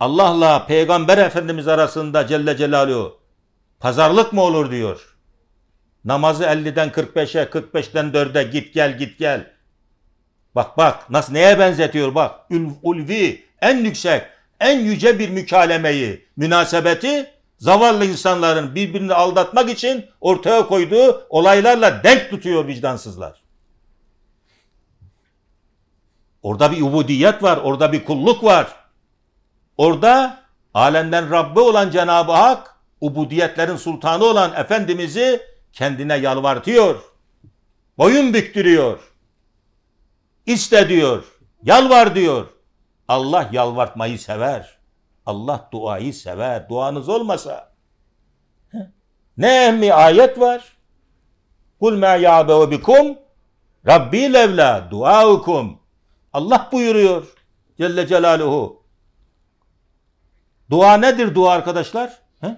Allah'la Peygamber Efendimiz arasında Celle Celaluhu pazarlık mı olur diyor. Namazı 50'den 45'e, 45'ten 4'e git gel git gel. Bak bak nasıl neye benzetiyor bak. Ül, ulvi en yüksek, en yüce bir mükalemeyi, münasebeti zavallı insanların birbirini aldatmak için ortaya koyduğu olaylarla denk tutuyor vicdansızlar. Orada bir ubudiyet var, orada bir kulluk var. Orada alemden Rabbi olan Cenab-ı Hak ubudiyetlerin sultanı olan Efendimiz'i kendine yalvartıyor. Boyun büktürüyor. İste diyor. Yalvar diyor. Allah yalvartmayı sever. Allah duayı sever. Duanız olmasa ne mi ayet var? Kul ma ya'be bikum Rabbi levla duaukum. Allah buyuruyor Celle Celaluhu. Dua nedir dua arkadaşlar? He?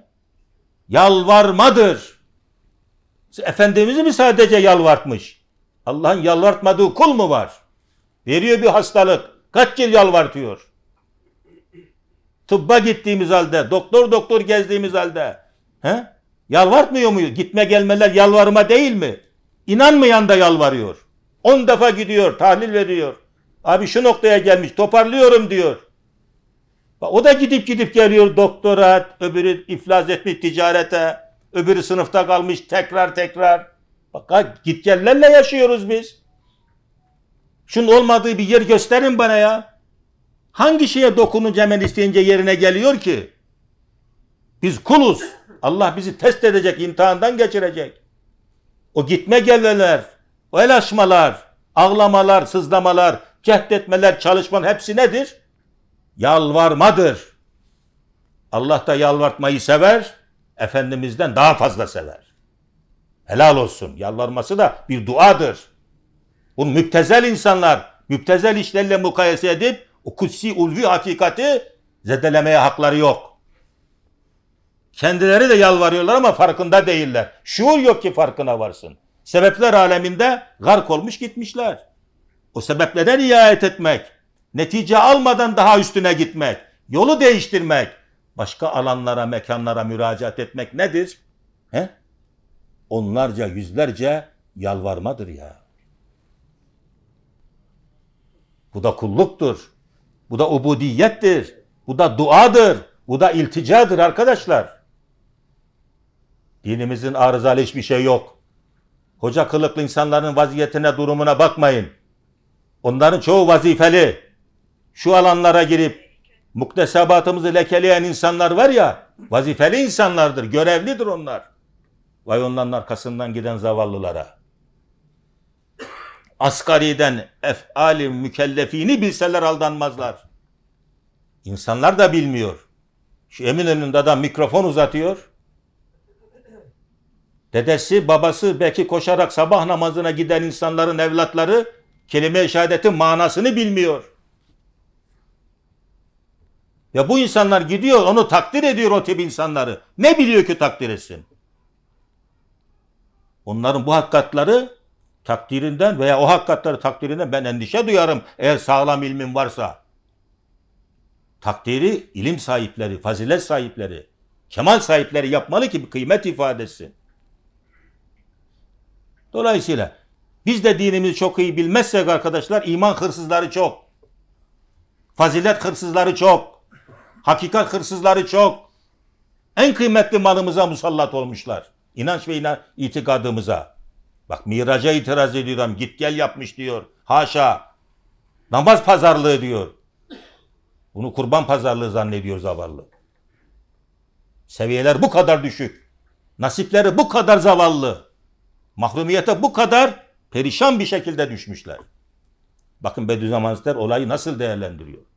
Yalvarmadır. Efendimiz'i mi sadece yalvartmış? Allah'ın yalvartmadığı kul mu var? Veriyor bir hastalık. Kaç yıl yalvartıyor? Tıbba gittiğimiz halde, doktor doktor gezdiğimiz halde. He? Yalvartmıyor muyuz? Gitme gelmeler yalvarma değil mi? İnanmayan da yalvarıyor. On defa gidiyor, tahlil veriyor. Abi şu noktaya gelmiş, toparlıyorum diyor. O da gidip gidip geliyor doktora, öbürü iflas etmiş ticarete, öbürü sınıfta kalmış tekrar tekrar. Bak gitgellerle yaşıyoruz biz. Şunun olmadığı bir yer gösterin bana ya. Hangi şeye dokununca hemen isteyince yerine geliyor ki? Biz kuluz. Allah bizi test edecek, imtihandan geçirecek. O gitme gelmeler, o el açmalar, ağlamalar, sızlamalar, cehdetmeler, çalışmanın hepsi nedir? yalvarmadır. Allah da yalvartmayı sever, Efendimiz'den daha fazla sever. Helal olsun. Yalvarması da bir duadır. Bunu müptezel insanlar, müptezel işlerle mukayese edip o kutsi ulvi hakikati zedelemeye hakları yok. Kendileri de yalvarıyorlar ama farkında değiller. Şuur yok ki farkına varsın. Sebepler aleminde gark olmuş gitmişler. O sebeplere riayet etmek, netice almadan daha üstüne gitmek, yolu değiştirmek, başka alanlara, mekanlara müracaat etmek nedir? He? Onlarca, yüzlerce yalvarmadır ya. Bu da kulluktur. Bu da ubudiyettir. Bu da duadır. Bu da ilticadır arkadaşlar. Dinimizin arızalı hiçbir şey yok. Hoca kılıklı insanların vaziyetine, durumuna bakmayın. Onların çoğu vazifeli şu alanlara girip muktesebatımızı lekeleyen insanlar var ya vazifeli insanlardır, görevlidir onlar. Vay onların arkasından giden zavallılara. Asgariden efali mükellefini bilseler aldanmazlar. İnsanlar da bilmiyor. Şu önünde adam mikrofon uzatıyor. Dedesi, babası belki koşarak sabah namazına giden insanların evlatları kelime-i şehadetin manasını bilmiyor. Ya bu insanlar gidiyor onu takdir ediyor o tip insanları. Ne biliyor ki takdir etsin? Onların bu hakikatları takdirinden veya o hakikatları takdirinden ben endişe duyarım eğer sağlam ilmin varsa. Takdiri ilim sahipleri, fazilet sahipleri, kemal sahipleri yapmalı ki bir kıymet ifade etsin. Dolayısıyla biz de dinimizi çok iyi bilmezsek arkadaşlar iman hırsızları çok. Fazilet hırsızları çok. Hakikat hırsızları çok. En kıymetli malımıza musallat olmuşlar. İnanç ve inan itikadımıza. Bak miraca itiraz ediyorum. Git gel yapmış diyor. Haşa. Namaz pazarlığı diyor. Bunu kurban pazarlığı zannediyor zavallı. Seviyeler bu kadar düşük. Nasipleri bu kadar zavallı. Mahrumiyete bu kadar perişan bir şekilde düşmüşler. Bakın Bediüzzaman Hazretleri olayı nasıl değerlendiriyor?